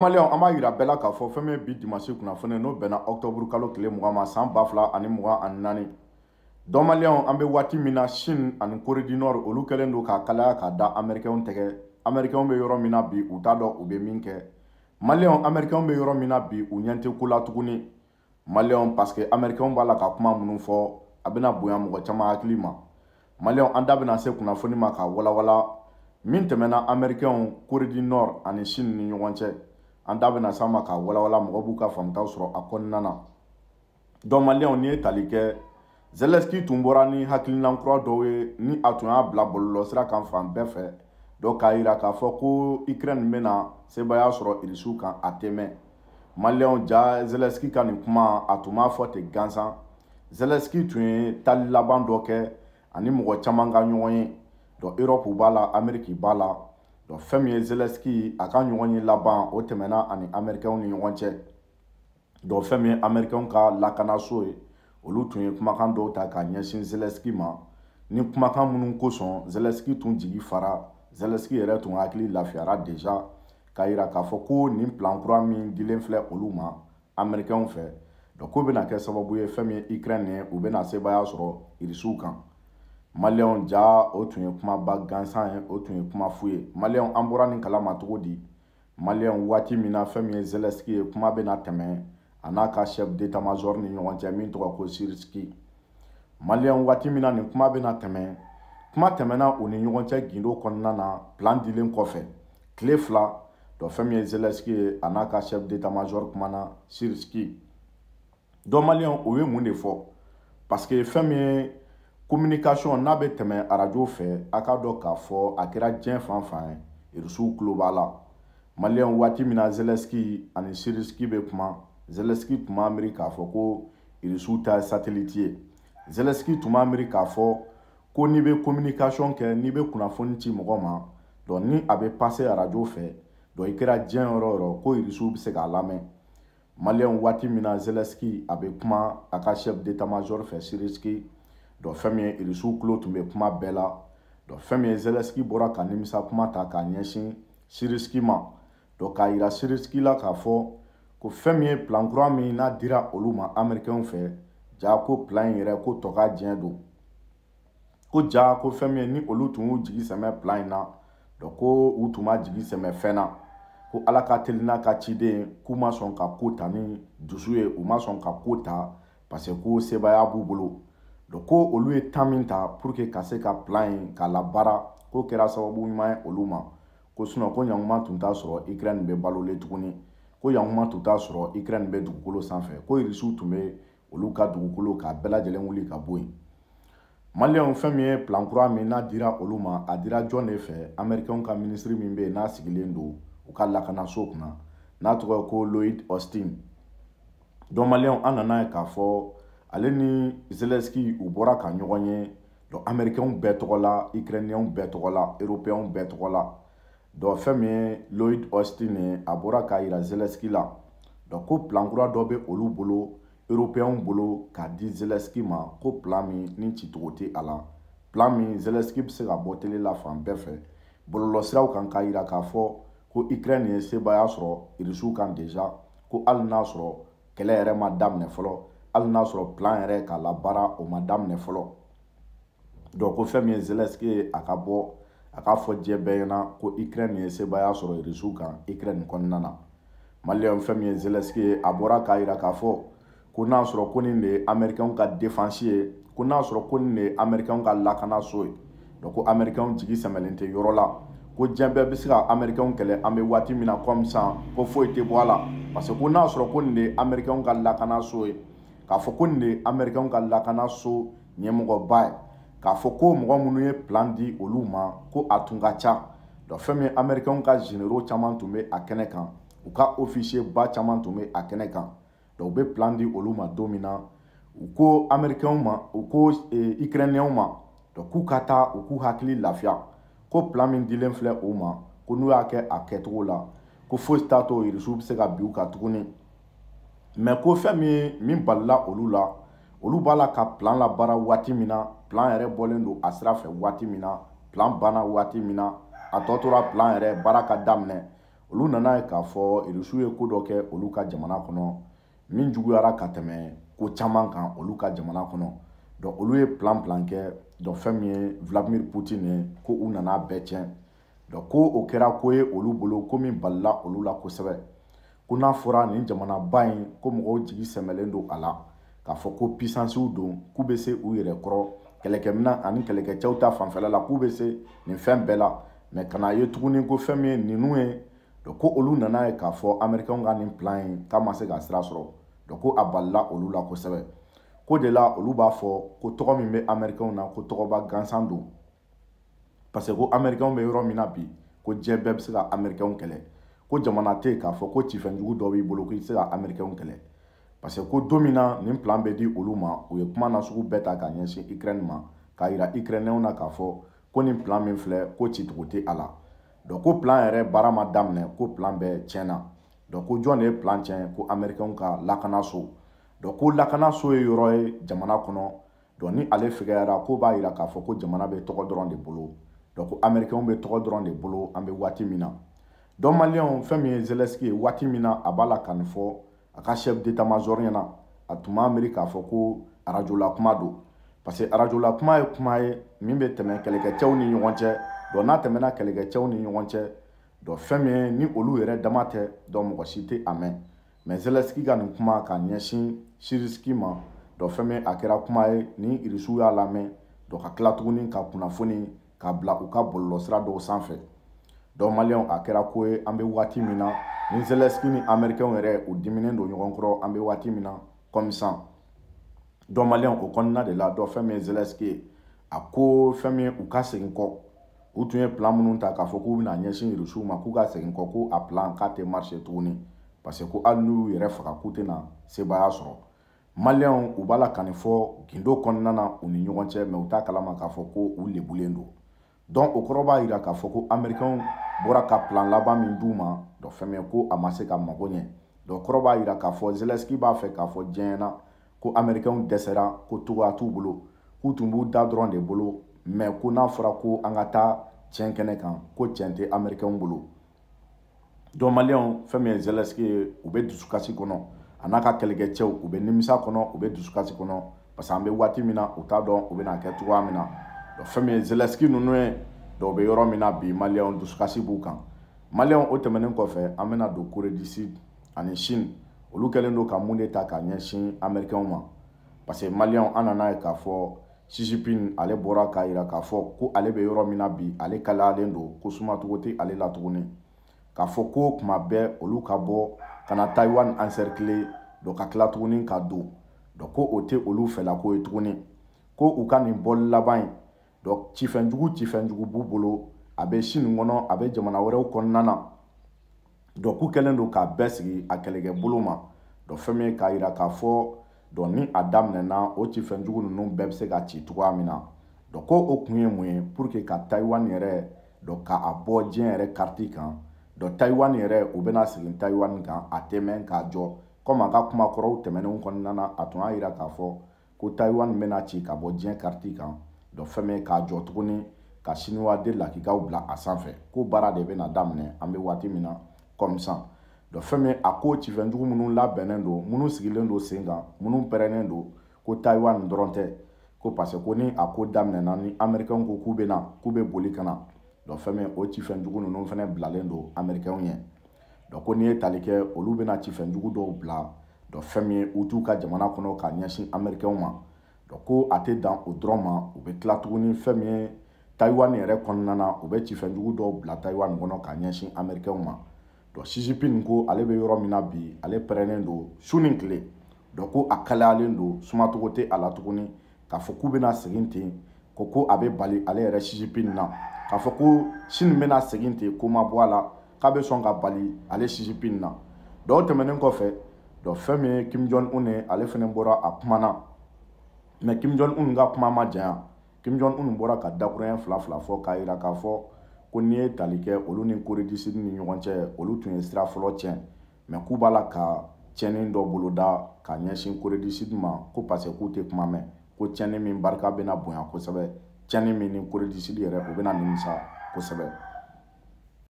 Maliyɛnw an b'a yira bɛɛ la k'a fɔ fɛn min bi dimanche kunnafoni n'o bɛnna octobre kalo tile mugan ma san ba fila ani mugan ani naani dɔn maliyɛnw an bɛ waati min na Chine ani Corée du Nord olu kɛlen don k'a kalaya k'a da américain tɛgɛ américain bɛ yɔrɔ min na bi u t'a dɔn u bɛ min kɛ maliyɛnw américain bɛ yɔrɔ min na bi u ɲɛ tɛ ko la tuguni maliyɛnw parce que b'a la ka kuma minnu fɔ a bɛna bonya mɔgɔ caman hakili ma maliyɛnw an da bɛna se kunnafoni ma k'a walawala min tɛmɛna américain Corée du Nord ani Chine ni ɲɔgɔn cɛ an da bɛna s'an ma k'a walawala mɔgɔ b'u ka faamutaw sɔrɔ a kɔnɔna na donc maliyɛnw n'i ye tali kɛ zelɛski tun bɔra ni hakilina dɔw ye ni a tun y'a bila bɔlɔlɔsira kan fan bɛɛ fɛ dɔn k'a yira k'a fɔ ko ukraine bɛna sebaaya sɔrɔ irisiw kan a tɛ mɛn maliyɛnw ja zelɛski ka nin kuma a tun b'a fɔ ten gansan zelɛski tun ye tali laban dɔ kɛ ani mɔgɔ caman ka ɲɔgɔn ye dɔn erɔpu b'a la ameriki b'a la donc fɛn min ye zelensky a ka ɲɔgɔn ye laban o tɛmɛna ani amɛrikɛnw ni ɲɔgɔn cɛ donc fɛn min ye amɛrikɛnw ka lakanaso ye olu tun ye kumakan dɔw ta k'a ɲɛsin zelensky ma ni kumakan minnu kosɔn zelensky tun jigi fara zelensky yɛrɛ tun hakili lafiyara deja k'a yira k'a fɔ ko nin plan kura min dilen filɛ olu ma amɛrikɛnw fɛ donc k'o bɛna kɛ sababu ye fɛn min ye ukraine ye u bɛna sebaaya sɔrɔ irisiw kan maliyɛnw ja o tun ye kumaba gansan ye o tun ye kuma fu ye maliyɛnw an bɔra nin kala ma cogo di maliyɛnw waati min na fɛn min ye zelɛski ye kuma bɛna tɛmɛ a n'a ka chef d'état major ni ɲɔgɔn cɛ min tɔgɔ ko siriski maliyɛnw waati min na nin kuma bɛna tɛmɛ kuma tɛmɛna u ni ɲɔgɔn cɛ gindo kɔnɔna na plan dilen kɔfɛ tile fila dɔ fɛn min ye zelɛski ye a n'a ka chef d'état major kumana siriski dɔ maliyɛnw o ye mun de fɔ parce que fɛn min ye communication n'a bɛ tɛmɛ arajo fɛ a ka dɔn k'a fɔ a kɛra diɲɛ fan fan ye rusiw tulo b'a la maliyɛn waati min na zelɛski ani siriski bɛ kuma zelɛski tun b'a miiri k'a fɔ ko rusiw ta ye sateliti ye zelɛski tun b'a miiri k'a fɔ ko n'i bɛ communication kɛ n'i bɛ kunnafoni ci mɔgɔ ma dɔn ni a bɛ passe arajo fɛ dɔn i kɛra diɲɛ yɔrɔ yɔrɔ ko rusiw bɛ se k'a lamɛn maliyɛn waati min na zelɛski a bɛ kuma a ka chef d'état major fɛ siriski dɔn fɛn min ye irisiw tulo tun bɛ kuma bɛɛ la dɔn fɛn min ye zelɛski bɔra ka nimisa kuma ta k'a ɲɛsin sirisiki ma dɔn k'a yira sirisiki la k'a fɔ ko fɛn min ye plan kura min n'a dira olu ma amɛrikɛnw fɛ ja ko plan in yɛrɛ ko tɔ ka diɲɛ don ko ja ko fɛn min ye ni olu tun y'u jigi sɛmɛ plan in na dɔn ko u tun ma jigi sɛmɛ fɛn na ko ala ka teli n'a ka ciden k'u ma sɔn ka ko ta ni dusu ye u ma sɔn ka ko ta parce que ko sebaaya b'u bolo ko olu ye temps min ta pour que ka se ka plan in k'a labaara k'o kɛra sababu ɲuman ye olu ma ko sinɔn ko yankuma tun t'a sɔrɔ ukraine bɛ balolen tuguni ko yankuma tun t'a sɔrɔ ukraine bɛ dugukolo sanfɛ ko irisiw tun bɛ olu ka dugukolo k'a bɛɛ lajɛlen wuli ka bɔ yen maliyɛnw fɛn min ye plan kura min n'a dira olu ma a dira jɔn de fɛ amɛrikɛnw ka minisiri min bɛ yen n'a sigilen don u ka lakanaso kunna n'a tɔgɔ ye ko loyd austin dɔn maliyɛnw an nana ye k'a fɔ ale ni zelɛski u bɔra ka ɲɔgɔn ye dɔn amɛrikɛnw bɛɛ tɔgɔ la ukrainiyɛnw bɛɛ tɔgɔ la européyɛnw bɛɛ tɔgɔ la dɔn fɛn min ye loyd austin ye a bɔra k'a yira zelɛski la dɔn ko plan kura dɔ bɛ olu bolo européyɛnw bolo k'a di zelɛski ma ko plan min ni cicogo tɛ a la plan min zelɛski bɛ se ka bɔ tele la fan bɛɛ fɛ bɔlɔlɔsiraw kan k'a yira k'a fɔ ko ukraine ye sebaaya sɔrɔ irisiw kan deja ko hali n'a sɔrɔ kɛlɛ yɛrɛ ma daminɛ fɔlɔ hali n'a sɔrɔ plan yɛrɛ k'a labaara o ma daminɛ fɔlɔ donc ko fɛn min ye zelensky ye a ka bɔ a k'a fɔ diɲɛ bɛɛ ɲɛna ko ukraine ye sebaaya sɔrɔ irisiw kan ukraine kɔnɔna na maliyɛn fɛn min ye zelensky ye a bɔra k'a yira k'a fɔ ko n'a sɔrɔ ko nin de ye amɛrikɛnw ka defansi ye ko n'a sɔrɔ ko nin de ye amɛrikɛnw ka lakanaso ye donc ko amɛrikɛnw jigi sɛmɛlen tɛ yɔrɔ la ko diɲɛ bɛɛ bɛ se ka amɛrikɛnw kɛlɛ an bɛ waati min na kɔmi sisan ko foyi tɛ bɔ a la parce que ko n'a sɔrɔ ko nin de ye amɛrikɛnw ka lakanaso ye k'a fɔ ko nin de amɛrikɛnw ka lakanaso ɲɛmɔgɔba ye k'a fɔ ko mɔgɔ minnu ye plan di olu ma ko a tun ka ca dɔn fɛn min amɛrikɛnw ka généraux caman tun bɛ a kɛnɛ kan u ka officier ba caman tun bɛ a kɛnɛ kan dɔn u bɛ plan di olu ma don min na u ko amɛrikɛnw ma u ko ukrainienw ma dɔn k'u ka taa u k'u hakili lafiya ko plan min dilen filɛ u ma ko n'u y'a kɛ a kɛcogo la ko fosi t'a to irisiw bɛ se ka bin u kan tuguni mɛ ko fɛn min min balila olu la olu b'a la ka plan labaara waati min na plan yɛrɛ bɔlen don a sira fɛ waati min na plan banna waati min na a tɔ tora plan yɛrɛ baara ka daminɛ olu nana ye k'a fɔ irisiw ye ko dɔ kɛ olu ka jamana kɔnɔ min juguyara ka tɛmɛ ko caman kan olu ka jamana kɔnɔ donc olu ye plan plan kɛ donc fɛn min ye vladimir poutine ye ko u nana bɛɛ tiɲɛ donc ko o kɛra ko ye olu bolo ko min balila olu la kosɛbɛ ko n'a fɔra nin jamanaba in ko mɔgɔw jigi sɛmɛlen don a la k'a fɔ ko pisansiw don k'u bɛ se u yɛrɛ kɔrɔ kɛlɛkɛminɛ ani kɛlɛkɛcɛw ta fanfɛla la k'u bɛ se nin fɛn bɛɛ la mɛ ka n'a ye tuguni ko fɛn min ye ninnu ye ko olu nana ye k'a fɔ amɛrikɛnw ka nin plan ye k'a ma se ka sira sɔrɔ ko a balila olu la kosɛbɛ ko de la olu b'a fɔ ko tɔgɔ min bɛ amɛrikɛnw na ko tɔgɔba gansan don parce que ko amɛrikɛnw bɛ yɔrɔ min na bi ko diɲɛ bɛɛ bɛ se ka amɛrikɛnw kɛlɛ ko jamana tɛ yen k'a fɔ ko cifɛnjugu dɔ b'i bolo k'i tɛ se ka amɛrikɛnw kɛlɛ parce que ko don min na nin plan bɛ di olu ma u ye kuma nasugu bɛɛ ta k'a ɲɛsin ukraine ma k'a yira ukrainienw na k'a fɔ ko nin plan min filɛ ko cicogo tɛ a la donc ko plan yɛrɛ baara ma daminɛ ko plan bɛɛ tiɲɛna donc ko jɔn de ye plan tiɲɛ ko amɛrikɛnw ka lakanaso donc ko lakanaso ye yɔrɔ ye jamana kɔnɔ donc ni ale fɛgɛyara ko b'a yira k'a fɔ ko jamana bɛ tɔgɔ dɔrɔn de bolo donc ko amɛrikɛnw bɛ tɔgɔ dɔrɔn de bolo an bɛ waati min na dɔn maliyɛnw fɛn min ye zelɛski ye waati min na a b'a la ka nin fɔ a ka chef d'état major ɲɛna a tun b'a miiri k'a fɔ ko arajola kuma don parce que arajola kuma ye kuma ye min bɛ tɛmɛ kɛlɛkɛcɛw ni ɲɔgɔn cɛ dɔn n'a tɛmɛna kɛlɛkɛcɛw ni ɲɔgɔn cɛ dɔn fɛn min ye ni olu yɛrɛ dama tɛ dɔn mɔgɔ si tɛ a mɛn mɛ zelɛski ka nin kuma k'a ɲɛsin siriski ma dɔn fɛn min a kɛra kuma ye ni irisiw y'a lamɛn dɔn ka tila tuguni ka kunnafoni k'a bila u ka bɔlɔlɔsira dɔw sanfɛ dɔn maliyɛnw a kɛra ko ye an bɛ waati min na ni zelɛski ni amɛrikɛnw yɛrɛ u diminen don ɲɔgɔn kɔrɔ an bɛ waati min na kɔmi sisan dɔn maliyɛnw o kɔnɔna de la dɔn fɛn min ye zelɛski ye a ko fɛn min ye u ka segin kɔ u tun ye plan minnu ta k'a fɔ k'u bɛna ɲɛsin rusiw ma k'u ka segin kɔ ko a plan k'a tɛ marche tuguni parce que ko hali n'u y'u yɛrɛ faga k'u tɛna sebaaya sɔrɔ maliyɛnw u b'a la ka nin fɔ gindo kɔnɔna na u ni ɲɔgɔn cɛ mɛ u t'a kalama k'a fɔ ko u lebulen don donc o kɔrɔ b'a yira k'a fɔ ko amɛrikɛnw bɔra ka plan laban min d'u ma dɔ fɛn min ko a ma se ka mago ɲɛ dɔ kɔrɔ b'a yira k'a fɔ zelensky b'a fɛ k'a fɔ diɲɛ na ko amɛrikɛnw dɛsɛra ko togoya t'u bolo k'u tun b'u da dɔrɔn de bolo mɛ ko n'a fɔra ko an ka taa tiɲɛ kɛnɛ kan ko tiɲɛ tɛ amɛrikɛnw bolo donc maliyɛnw fɛn min ye zelensky ye u bɛ dusukasi kɔnɔ a n'a ka kɛlɛkɛcɛw u bɛ nimisa kɔnɔ u bɛ dusukasi kɔnɔ parce que an bɛ waati min na u t'a dɔn u bɛna kɛ cogoya min na fɛn min ye zelensky ninnu ye dɔw bɛ yɔrɔ min na bi maliyɛnw dusukasi b'u kan maliyɛnw o tɛmɛnen kɔfɛ an bɛna don koredisi ani sini olu kɛlen don ka mun de ta ka ɲɛsin amɛrikɛnw ma parce que maliyɛnw an nana ye k'a fɔ sisipin ale bɔra k'a yira k'a fɔ ko ale bɛ yɔrɔ min na bi ale kalayalen don ko sumacogo tɛ ale la tuguni k'a fɔ ko tuma bɛɛ olu ka bɔ ka na taiwan encercle dɔ ka tila tuguni ka don dɔ ko o tɛ olu fɛlako ye tuguni ko u ka nin bɔli laban in donc cifɛnjugu cifɛnjugu b'u bolo a bɛ si nin kɔnɔ a bɛ jamana wɛrɛw kɔnɔna na donc k'u kɛlen don k'a bɛɛ sigi a kɛlɛkɛ bolo ma donc fɛn min ye k'a yira k'a fɔ donc ni a daminɛna o cifɛnjugu ninnu bɛɛ bɛ se ka ci cogoya min na donc ko o kun ye mun ye pour que ka tayiwan yɛrɛ donc k'a bɔ diɲɛ yɛrɛ kariti kan donc tayiwan yɛrɛ u bɛna sigi tayiwan kan a tɛ mɛn k'a jɔ komi a ka kumakɔrɔw tɛmɛnenw kɔnɔna na a tun y'a yira k'a fɔ ko tayiwan bɛna ci ka bɔ diɲɛ kariti kan fɛn min k'a jɔ tuguni ka siniwaden lakikaw bila a sanfɛ ko baara de bɛna daminɛ an bɛ waati min na kɔmisan fɛn min a ko cifɛnjugu minnu labɛnnen don minnu sigilen don sen kan minnu pɛrɛnnen don ko taiwan dɔrɔn tɛ ko parce que ko ni a ko daminɛna ni amɛrikɛnw ko k'u bɛ na k'u bɛ boli ka na fɛn min o cifɛnjugu ninnu fana bilalen don amɛrikɛnw ye ko n'i ye tali kɛ olu bɛna cifɛnjugu dɔw bila fɛn min u t'u ka jamana kɔnɔ ka ɲɛsin amɛrikɛnw ma ko a tɛ dan o dɔrɔn ma u bɛ tila tuguni fɛn min ye taiwan yɛrɛ kɔnɔna na u bɛ cifɛnjugu dɔw bila taiwan kɔnɔ k'a ɲɛsin amɛrikɛnw ma dɔn sisipi nin ko ale bɛ yɔrɔ min na bi ale pɛrɛnnen don su ni tile dɔn ko a kalayalen don sumacogo tɛ a la tuguni k'a fɔ k'u bɛna segin ten ko ko a bɛ bali ale yɛrɛ sisipi nin na k'a fɔ ko sini bɛna segin ten ko ma bɔ a la k'a bɛ sɔn ka bali ale sisipi nin na dɔw tɛmɛnen kɔfɛ dɔn fɛn min ye kim jong un ye ale fana bɔra a kuma na mɛ kim jong un ka kuma ma janya kim jong un bɔra ka dakuruɲɛ fila fila fɔ k'a yira k'a fɔ ko n'i ye tali kɛ olu ni koredisidi ni ɲɔgɔn cɛ olu tun ye sira fɔlɔ tiɲɛ mɛ k'u b'a la ka tiɲɛni dɔ boloda ka ɲɛsin koredisidi ma ko parce k'u tɛ kuma mɛn ko tiɲɛni min barika bɛna bonya kosɛbɛ tiɲɛni min ni koredisidi yɛrɛ o bɛna nimisa kosɛbɛ